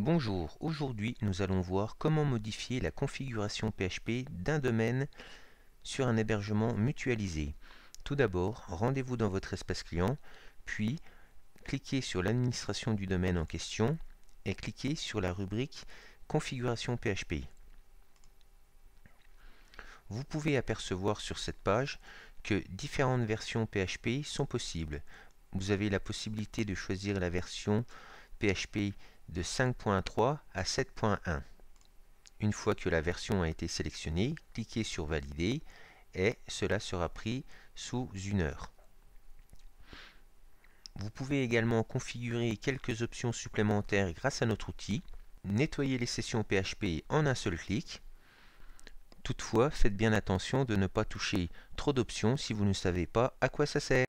Bonjour, aujourd'hui nous allons voir comment modifier la configuration PHP d'un domaine sur un hébergement mutualisé. Tout d'abord, rendez-vous dans votre espace client, puis cliquez sur l'administration du domaine en question et cliquez sur la rubrique Configuration PHP. Vous pouvez apercevoir sur cette page que différentes versions PHP sont possibles. Vous avez la possibilité de choisir la version PHP de 5.3 à 7.1. Une fois que la version a été sélectionnée, cliquez sur Valider et cela sera pris sous une heure. Vous pouvez également configurer quelques options supplémentaires grâce à notre outil, nettoyer les sessions PHP en un seul clic. Toutefois, faites bien attention de ne pas toucher trop d'options si vous ne savez pas à quoi ça sert.